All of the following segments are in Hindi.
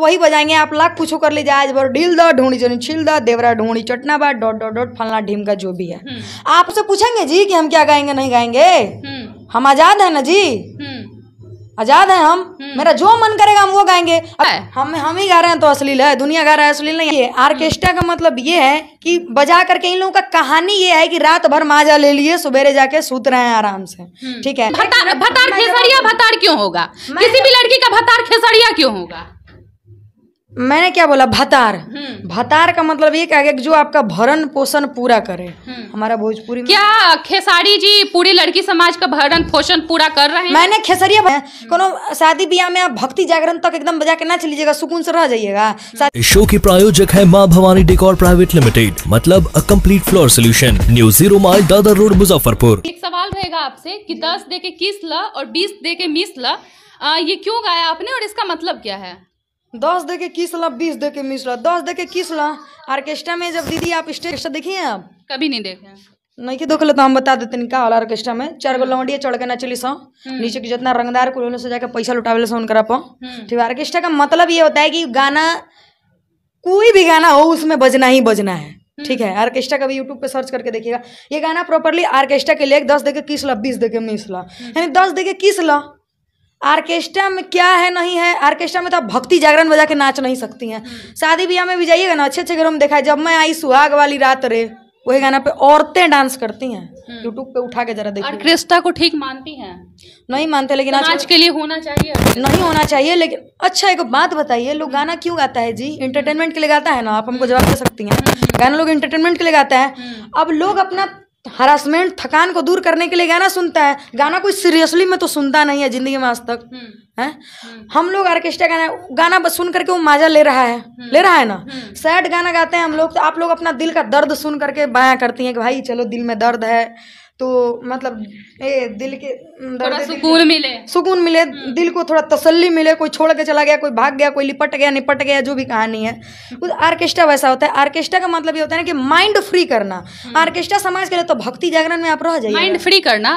वही बजाएंगे आप लाख कुछो कर लीजिए आज बार ढील दा ढूंढी चनी छील दा देवरा ढूंढी चटना बा डॉट डॉट डॉट फलना ढीम का जो भी है हम्म। आपसे पूछेंगे जी कि हम क्या गाएंगे नहीं गाएंगे हम्म। हम आजाद है ना जी हम्म। आजाद है हम मेरा जो मन करेगा हम वो गाएंगे हम हम ही गा रहे हैं तो अश्लील है दुनिया गा रहा है अश्लील नहीं है आर्केस्ट्रा का मतलब ये है कि बजा करके इन लोगों का कहानी ये है कि रात भर माजा ले लिए सुबेरे जाके सूत रहे हैं आराम से ठीक है भतार भतार खेसड़िया भतार क्यों होगा किसी भी लड़की का भतार खेसड़िया क्यों होगा मैंने क्या बोला भतार हम्म। भतार का मतलब ये क्या जो आपका भरण पोषण पूरा करे हम्म। हमारा भोजपुरी क्या खेसारी जी पूरी लड़की समाज का भरण पोषण पूरा कर रहे हैं मैंने खेसरिया कोनो शादी ब्याह में आप भक्ति जागरण तक एकदम बजा के ना चलीजिएगा सुकून से रह जाइएगा हम्म। शो की प्रायोजक है माँ भवानी डेकोर प्राइवेट लिमिटेड मतलब a complete floor solution new Zero Mile Dadar road Muzaffarpur एक सवाल रहेगा आपसे की दस दे के किस ल और बीस दे के मिस ल ये क्यों गाया आपने और इसका मतलब क्या है दस दे किस ला बीस दे मिस ला दस दे के किस ला ऑर्केस्ट्रा में जब दीदी आप स्टेज देखिए आप कभी नहीं देखे नहीं के देख ले तो हम बता देते का होला ऑर्केस्ट्रा में चार गो लौंडिया चढ़ के ना चली सौ हम्म। नीचे की जितना रंगदार कुल से जाकर पैसा लुटावे सौ उनका पर हम्म। ठीक ऑर्केस्ट्रा का मतलब ये होता है कि गाना कोई भी गाना हो उसमें बजना ही बजना है हम्म। ठीक है ऑर्केस्ट्रा का भी यूट्यूब पे सर्च करके देखिएगा ये गाना प्रॉपरली ऑर्केस्ट्रा के लिए दस देखे किस ला बीस देखे मिस ला यानी दस देखे किस ला आर्केस्ट्रा में क्या है नहीं है आर्केस्ट्रा में तो आप भक्ति जागरण बजा के नाच नहीं सकती हैं शादी ब्याह में भी जाइएगा ना अच्छे अच्छे घरों में देखा है जब मैं आई सुहाग वाली रात रे वही गाना पे औरतें डांस करती हैं यूट्यूब हम्म। पे उठा के जरा देखिए आर्केस्ट्रा को ठीक मानती हैं नहीं मानते लेकिन आज आज के लिए होना चाहिए नहीं होना चाहिए लेकिन अच्छा एक बात बताइए लोग गाना क्यों गाता है जी इंटरटेनमेंट के लिए गाता है ना आप हमको जवाब दे सकती हैं हम्म। गाना लोग इंटरटेनमेंट के लिए गाता है हम्म। अब लोग अपना हरासमेंट थकान को दूर करने के लिए गाना सुनता है गाना कोई सीरियसली में तो सुनता नहीं है जिंदगी में आज तक हम्म। है हम्म। हम लोग ऑर्केस्ट्रा गाना गाना सुन करके वो माजा ले रहा है हम्म। ले रहा है ना सैड गाना गाते हैं हम लोग तो आप लोग अपना दिल का दर्द सुन करके बाया करती हैं कि भाई चलो दिल में दर्द है तो मतलब ए दिल के थोड़ा सुकून मिले सुकून मिले हम्म। दिल को थोड़ा तसल्ली मिले कोई छोड़ के चला गया कोई भाग गया कोई लिपट गया निपट गया जो भी कहानी है कुछ आर्केस्ट्रा वैसा होता है आर्केस्ट्रा का मतलब ये होता है ना कि माइंड फ्री करना आर्केस्ट्रा हम्म। समाज के लिए तो भक्ति जागरण में आप रह जाइए माइंड फ्री करना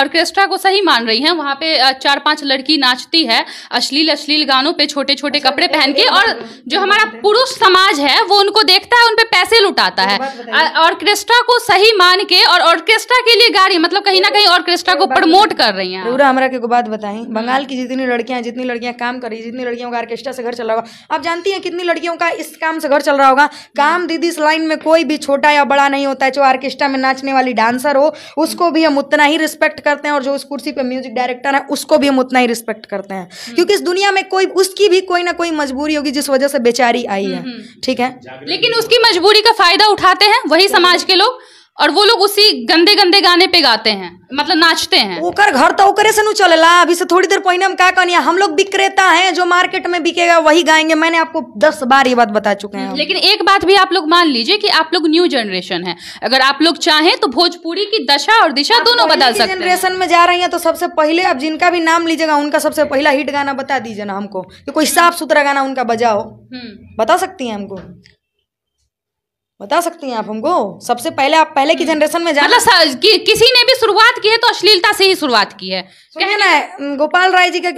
ऑर्केस्ट्रा को सही मान रही है वहाँ पे चार पांच लड़की नाचती है अश्लील अश्लील गानों पे छोटे छोटे अच्छा, कपड़े पहन के और जो हमारा पुरुष समाज है वो उनको देखता है उनपे पैसे लुटाता है ऑर्केस्ट्रा को सही मान के और ऑर्केस्ट्रा क्रिस्टा के लिए गा रही है मतलब कहीं ना कहीं और क्रिस्टा को प्रमोट कर रही है पूरा हमारा के बात बताएं हम्म। बंगाल की जितनी लड़कियां जितनी लड़कियां काम कर रही जितनी लड़कियों का ऑर्केस्ट्रा से घर चल रहा होगा आप जानती हैं कितनी लड़कियों का इस काम से घर चल रहा होगा हम्म। काम दीदी इस लाइन में कोई भी छोटा या बड़ा नहीं होता है जो आर्केस्ट्रा में नाचने वाली डांसर हो उसको भी हम उतना ही रिस्पेक्ट करते हैं और जो उस कुर्सी पर म्यूजिक डायरेक्टर है उसको भी हम उतना ही रिस्पेक्ट करते हैं हम्म। क्योंकि इस दुनिया में कोई उसकी भी कोई ना कोई मजबूरी होगी जिस वजह से बेचारी आई है ठीक है लेकिन उसकी मजबूरी का फायदा उठाते हैं वही समाज के लोग और वो लोग उसी गंदे गंदे गाने पे गाते हैं मतलब नाचते हैं ओकर घर तो ओकरे से नू चलेला अभी से थोड़ी देर पहले हम क्या कहनी हम लोग विक्रेता हैं जो मार्केट में बिकेगा वही गाएंगे मैंने आपको दस बार ये बात बता चुके हैं लेकिन एक बात भी आप लोग मान लीजिए कि आप लोग न्यू जनरेशन है अगर आप लोग चाहें तो भोजपुरी की दशा और दिशा दोनों बदल सकते जनरेशन में जा रही है तो सबसे पहले आप जिनका भी नाम लीजिएगा उनका सबसे पहला हिट गाना बता दीजिए ना हमको कोई साफ सुथरा गाना उनका बजाओ हम्म। बता सकती है हमको बता सकती हैं आप हमको सबसे पहले आप पहले की जनरेशन में जाना मतलब कि, किसी ने भी शुरुआत की है तो अश्लीलता से ही शुरुआत की है कहना है गोपाल राय जी का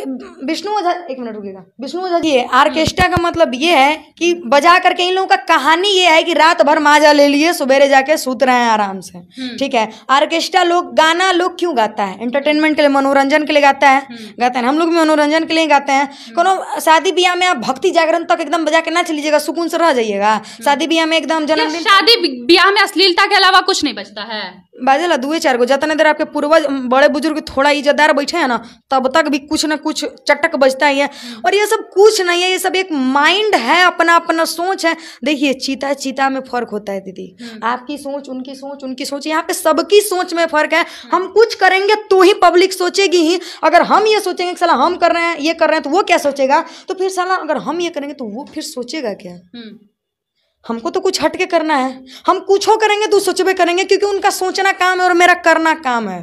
विष्णु ओझा एक मिनट रुकेगा विष्णु ओझा जी आर्केस्ट्रा का मतलब ये है कि बजा करके इन लोगों का कहानी ये है कि रात भर माजा ले लिए सुबेरे जाके सूत रहे हैं आराम से हम्म। ठीक है आर्केस्ट्रा लोग गाना लोग क्यों गाता है एंटरटेनमेंट के लिए मनोरंजन के लिए गाता है हम्म। गाते हैं हम लोग भी मनोरंजन के लिए गाते हैं हम्म। कोनो शादी ब्याह में आप भक्ति जागरण तक एकदम बजा के ना चलीजिएगा सुकून से रह जाइएगा शादी ब्याह में एकदम जन्म शादी ब्याह में अश्लीलता के अलावा कुछ नहीं बचता है ला दुए चार गो जतने देर आपके पूर्वज बड़े बुजुर्ग थोड़ा इज्जतदार बैठे हैं ना तब तक भी कुछ ना कुछ चटक बजता ही है और ये सब कुछ नहीं है ये सब एक माइंड है अपना अपना सोच है देखिए चीता चीता में फर्क होता है दीदी हम्म। आपकी सोच उनकी सोच उनकी सोच यहाँ पे सबकी सोच में फर्क है हम कुछ करेंगे तो ही पब्लिक सोचेगी ही अगर हम ये सोचेंगे सलाह हम कर रहे हैं ये कर रहे हैं तो वो क्या सोचेगा तो फिर सलाह अगर हम ये करेंगे तो वो फिर सोचेगा क्या हम्म। हमको तो कुछ हटके करना है हम कुछ हो करेंगे तो सोचबे करेंगे क्योंकि उनका सोचना काम है और मेरा करना काम है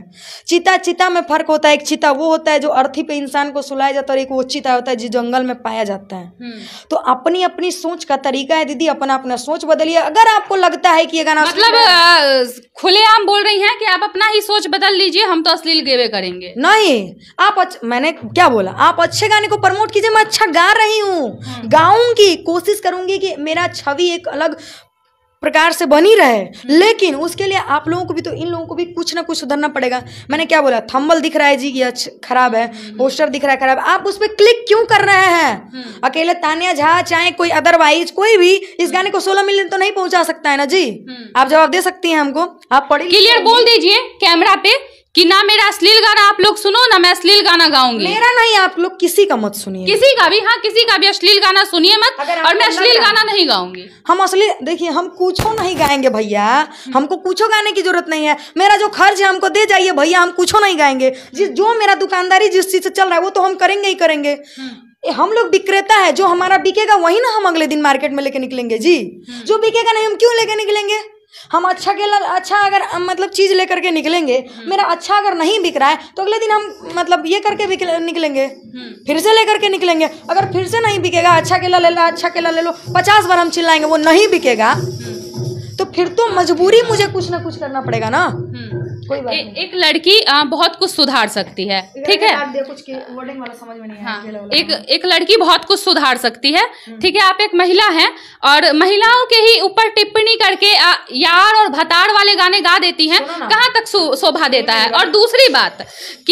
चीता चीता में फर्क होता है एक चीता वो होता है जो अर्थी पे इंसान को सुलाया जाता है और एक वो चीता होता है जो जंगल में पाया जाता है हम्म। तो अपनी अपनी सोच का तरीका है दीदी अपना अपना सोच बदलिए अगर आपको लगता है कि ये गाना मतलब खुलेआम बोल रही है कि आप अपना ही सोच बदल लीजिए हम तो अश्लील गेवे करेंगे नहीं आप मैंने क्या बोला आप अच्छे गाने को प्रमोट कीजिए मैं अच्छा गा रही हूँ हम्म। गाऊंगी कोशिश करूंगी कि मेरा छवि एक अलग प्रकार से बनी रहे हम्म। लेकिन उसके लिए आप लोगों को भी तो इन लोगों को भी कुछ ना कुछ सुधरना पड़ेगा मैंने क्या बोला थम्बल दिख रहा है जी ये खराब है हम्म। पोस्टर दिख रहा है खराब आप उस पर क्लिक क्यों कर रहे हैं हम्म। अकेले तानिया झा चाहे कोई अदरवाइज कोई भी इस गाने को सोलह मिलियन तो नहीं पहुंचा सकता है ना जी आप जवाब दे सकती है हमको आप पढ़े क्लियर बोल दीजिए कैमरा पे कि ना मेरा अश्लील गाना आप लोग सुनो ना मैं अश्लील गाना गाऊंगी मेरा नहीं आप लोग किसी का मत सुनिए किसी का भी हाँ किसी का भी अश्लील गाना सुनिए मत और मैं अश्लील गाना नहीं गाऊंगी हम अश्लील देखिए हम कुछ नहीं गाएंगे भैया हम्म। हमको कुछ गाने की जरूरत नहीं है मेरा जो खर्च है हमको दे जाइए भैया हम कुछ नहीं गाएंगे जिस हम्म। जो मेरा दुकानदारी जिस चीज से चल रहा है वो तो हम करेंगे ही करेंगे हम्म। हम लोग बिक्रेता है जो हमारा बिकेगा वही ना हम अगले दिन मार्केट में लेके निकलेंगे जी जो बिकेगा नहीं हम क्यों लेके निकलेंगे हम अच्छा के अच्छा अगर मतलब चीज़ लेकर के निकलेंगे हम्म। मेरा अच्छा अगर नहीं बिक रहा है तो अगले दिन हम मतलब ये करके निकलेंगे हम्म। फिर से लेकर के निकलेंगे अगर फिर से नहीं बिकेगा अच्छा केला ले लो अच्छा केला ले लो पचास बार हम चिल्लाएंगे वो नहीं बिकेगा हम्म। तो फिर तो मजबूरी मुझे कुछ ना कुछ करना पड़ेगा ना एक लड़की बहुत कुछ सुधार सकती है ठीक है कुछ समझ में नहीं हाँ, एक एक लड़की बहुत कुछ सुधार सकती है ठीक है आप एक महिला हैं और महिलाओं के ही ऊपर टिप्पणी करके यार और भतार वाले गाने गा देती हैं कहाँ तक शोभा देता है और दूसरी बात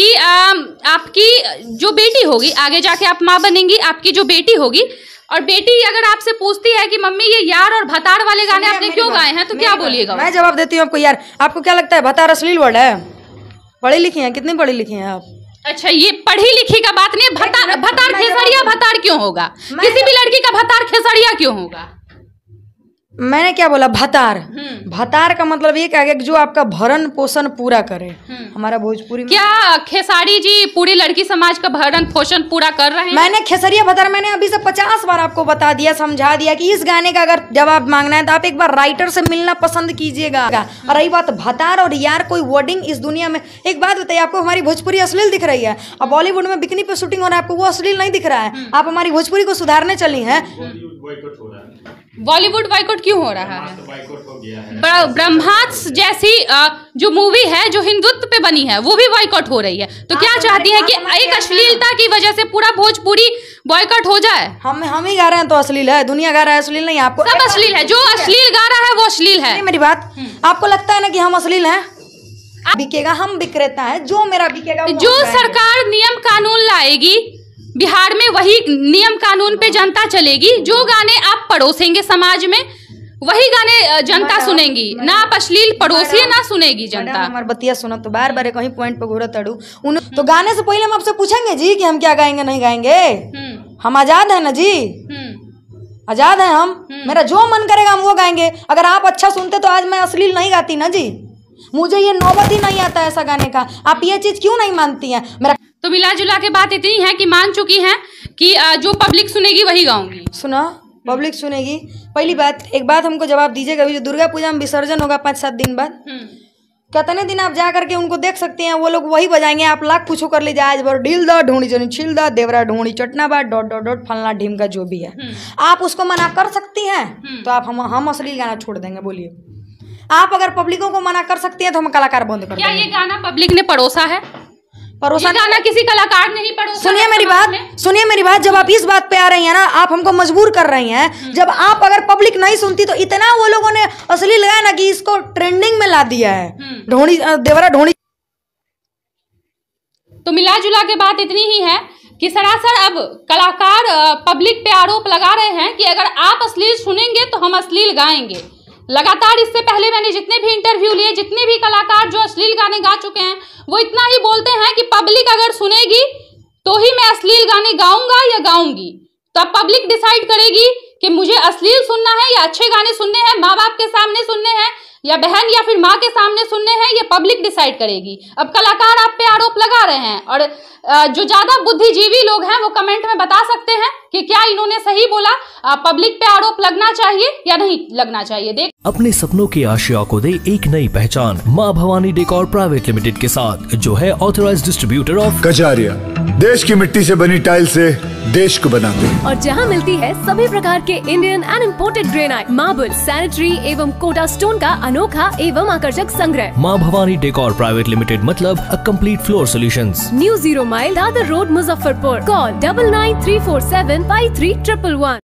की आपकी जो बेटी होगी आगे जाके आप माँ बनेंगी आपकी जो बेटी होगी और बेटी अगर आपसे पूछती है कि मम्मी ये यार और भतार वाले गाने आपने क्यों गाए हैं तो क्या बोलिएगा मैं जवाब देती हूँ आपको यार आपको क्या लगता है भतार अश्लील वर्ड है पढ़ी लिखी है कितनी पढ़ी लिखी है आप अच्छा ये पढ़ी लिखी का बात नहीं भतार भतार खेसड़िया भतार क्यों होगा किसी भी लड़की का भतार खेसड़िया क्यों होगा मैंने क्या बोला भतार हम्म। भतार का मतलब ये क्या जो आपका भरण पोषण पूरा करे हम्म। हमारा भोजपुरी क्या खेसारी जी पूरी लड़की समाज का भरण पोषण पूरा कर रहे हैं मैंने खेसरिया भतार मैंने अभी से पचास बार आपको बता दिया समझा दिया कि इस गाने का अगर जवाब मांगना है तो आप एक बार राइटर से मिलना पसंद कीजिएगा और रही बात भतार और यार कोई वर्डिंग इस दुनिया में एक बात बताइए आपको हमारी भोजपुरी अश्लील दिख रही है और बॉलीवुड में बिकनी पे शूटिंग हो रहा है आपको वो अश्लील नहीं दिख रहा है हम्म। आप हमारी भोजपुरी को सुधारने चली है बॉलीवुड बाइकआउट क्यों हो रहा है ब्रह्मास्त्र जैसी जो मूवी है जो हिंदुत्व पे बनी है वो भी बॉयकॉट हो रही है तो हाँ, क्या तो चाहती है हाँ, कि तो एक अश्लीलता की वजह से पूरा भोजपुरी बॉयकॉट हो जाए हम हम ही गा रहे हैं तो अश्लील है दुनिया गा रहा है अश्लील नहीं आपको सब अश्लील है जो अश्लील गा रहा है वो अश्लील है मेरी बात हम्म। आपको लगता है ना कि हम अश्लील है बिकेगा हम बिक्रेता है जो मेरा बिकेगा जो सरकार नियम कानून लाएगी बिहार में वही नियम कानून पे जनता चलेगी जो गाने आप पड़ोसेंगे समाज में वही गाने जनता सुनेगी ना आप अश्लील पड़ोसी ना सुनेगी जनता हमारे बतिया सुनो तो बार बार कहीं पॉइंट पे घोड़ा तड़ू उन तो गाने से पहले हम आपसे पूछेंगे जी कि हम क्या गाएंगे नहीं गाएंगे हम्म। हम आजाद है ना जी हम्म। आजाद है हम हम्म। मेरा जो मन करेगा हम वो गाएंगे अगर आप अच्छा सुनते तो आज मैं अश्लील नहीं गाती ना जी मुझे ये नौबत ही नहीं आता ऐसा गाने का आप ये चीज क्यों नहीं मानती है मेरा तो मिला जुला के बात इतनी है कि मान चुकी हैं कि जो पब्लिक सुनेगी वही गाऊंगी सुना पब्लिक सुनेगी पहली बात एक बात हमको जवाब दीजिएगा अभी जो दुर्गा पूजा में विसर्जन होगा पाँच सात दिन बाद हम्म। कितने दिन आप जा करके उनको देख सकते हैं वो लोग वही बजाएंगे आप लाख पूछो कर लीजिए आज भर ढील दो ढूंढी जनी छिल दो देवरा ढूंढी चटना चटनाबा डॉट डॉट डॉट फलना ढीम का जो भी है हम्म। आप उसको मना कर सकती हैं हम्म। तो आप हम हम असली गाना छोड़ देंगे बोलिए आप अगर पब्लिकों को मना कर सकती हैं तो हम कलाकार बंद कर क्या ये गाना पब्लिक ने पड़ोसा है परोसा गाना किसी कलाकार ने नहीं पड़ोसा सुनिए मेरी बात सुनिए मेरी बात जब आप इस बात पे आ रही हैं ना आप हमको मजबूर कर रही हैं हम्म। जब आप अगर पब्लिक नहीं सुनती तो इतना वो लोगों ने असली लगाया ना कि इसको ट्रेंडिंग में ला दिया है हम्म। ढोनी देवरा ढोनी तो मिला जुला के बात इतनी ही है कि सरासर अब कलाकार पब्लिक पे आरोप लगा रहे हैं कि अगर आप अश्लील सुनेंगे तो हम अश्लील गाएंगे लगातार इससे पहले मैंने जितने भी इंटरव्यू लिए जितने भी कलाकार जो अश्लील गाने गा चुके हैं वो इतना ही बोलते हैं कि पब्लिक अगर सुनेगी तो ही मैं अश्लील गाने गाऊंगा या गाऊंगी तब पब्लिक डिसाइड करेगी कि मुझे अश्लील सुनना है या अच्छे गाने सुनने हैं माँ बाप के सामने सुनने हैं या बहन या फिर माँ के सामने सुनने हैं ये पब्लिक डिसाइड करेगी अब कलाकार आप पे आरोप लगा रहे हैं और जो ज्यादा बुद्धिजीवी लोग हैं वो कमेंट में बता सकते हैं कि क्या इन्होंने सही बोला पब्लिक पे आरोप लगना चाहिए या नहीं लगना चाहिए देख अपने सपनों की आशिया को दे एक नई पहचान माँ भवानी डेकोर प्राइवेट लिमिटेड के साथ जो है ऑथोराइज डिस्ट्रीब्यूटर ऑफ कचारिया देश की मिट्टी से बनी टाइल से देश को बनाते और जहाँ मिलती है सभी प्रकार के Indian and imported granite marble sanitary एवं कोटा स्टोन का अनोखा एवं आकर्षक संग्रह माँ भवानी डेकोर प्राइवेट लिमिटेड मतलब a complete concrete floor solutions. New Zero Mile, Dada Road, Muzaffarpur. Call double nine three four seven five three triple one.